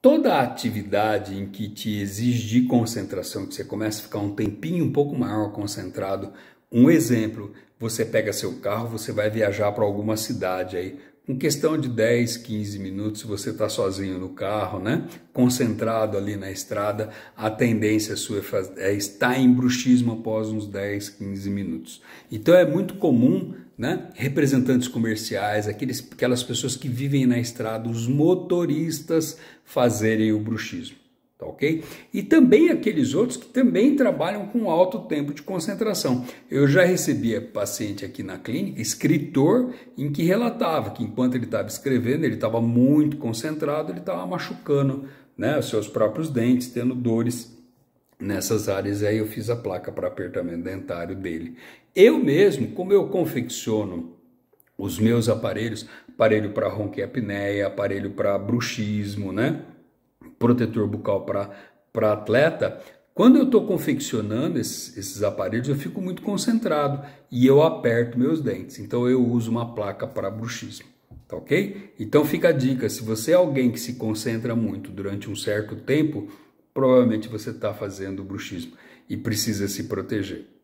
toda a atividade em que te exige concentração, que você começa a ficar um tempinho um pouco maior concentrado, um exemplo, você pega seu carro, você vai viajar para alguma cidade aí, em questão de 10, 15 minutos, você está sozinho no carro, né? concentrado ali na estrada, a tendência sua é, é estar em bruxismo após uns 10, 15 minutos. Então é muito comum né? representantes comerciais, aqueles, aquelas pessoas que vivem na estrada, os motoristas fazerem o bruxismo. Tá ok? E também aqueles outros que também trabalham com alto tempo de concentração. Eu já recebia paciente aqui na clínica, escritor, em que relatava que enquanto ele estava escrevendo, ele estava muito concentrado, ele estava machucando né, os seus próprios dentes, tendo dores nessas áreas. Aí eu fiz a placa para apertamento dentário dele. Eu mesmo, como eu confecciono os meus aparelhos, aparelho para ronquiapneia, aparelho para bruxismo, né? protetor bucal para atleta, quando eu estou confeccionando esses, esses, aparelhos, eu fico muito concentrado e eu aperto meus dentes. Então eu uso uma placa para bruxismo, tá ok? Então fica a dica, se você é alguém que se concentra muito durante um certo tempo, provavelmente você está fazendo bruxismo e precisa se proteger.